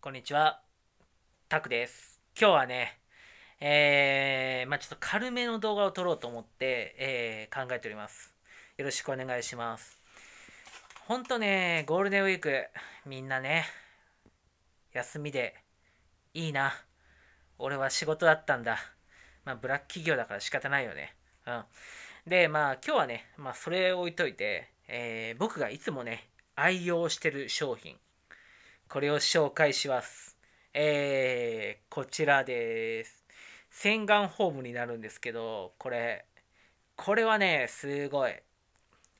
こんにちは。タクです。今日はね、えー、まあ、ちょっと軽めの動画を撮ろうと思って、えー、考えております。よろしくお願いします。ほんとね、ゴールデンウィーク、みんなね、休みで、いいな。俺は仕事だったんだ。まあ、ブラック企業だから仕方ないよね。うん。で、まあ、今日はね、まあ、それ置いといて、えー、僕がいつもね、愛用してる商品。これを紹介します。えー、こちらです。洗顔フォームになるんですけど、これ、これはね、すごい。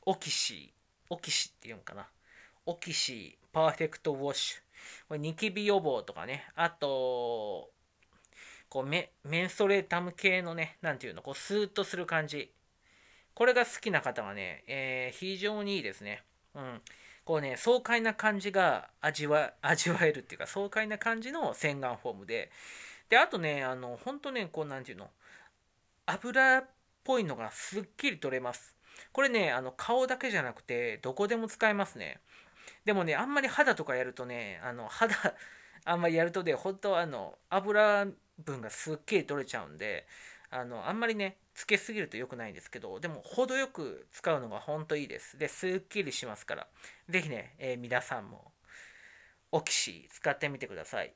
オキシー、オキシっていうんかな。オキシー、パーフェクトウォッシュ。これニキビ予防とかね、あと、こうメメンストレータム系のね、なんていうの、こうスーッとする感じ。これが好きな方はね、えー、非常にいいですね。うん。こうね爽快な感じが味わ味わえるっていうか爽快な感じの洗顔フォームでであとねあのほんとねこう何て言うの油っぽいのがすっきり取れますこれねあの顔だけじゃなくてどこでも使えますねでもねあんまり肌とかやるとねあの肌あんまりやるとね本当あの油分がすっきり取れちゃうんであのあんまりねつけすぎると良くないんですけどでも程よく使うのがほんといいですですっきりしますから是非ね、えー、皆さんもオキシ使ってみてください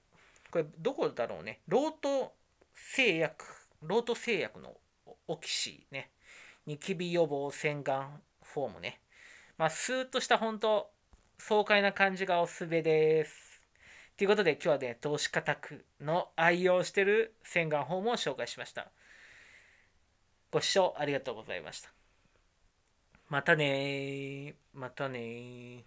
これどこだろうねロート製薬ロート製薬のオキシねニキビ予防洗顔フォームねまあスーッとした本当爽快な感じがおすすめですということで今日はね投資家宅の愛用してる洗顔法も紹介しました。ご視聴ありがとうございました。またねまたね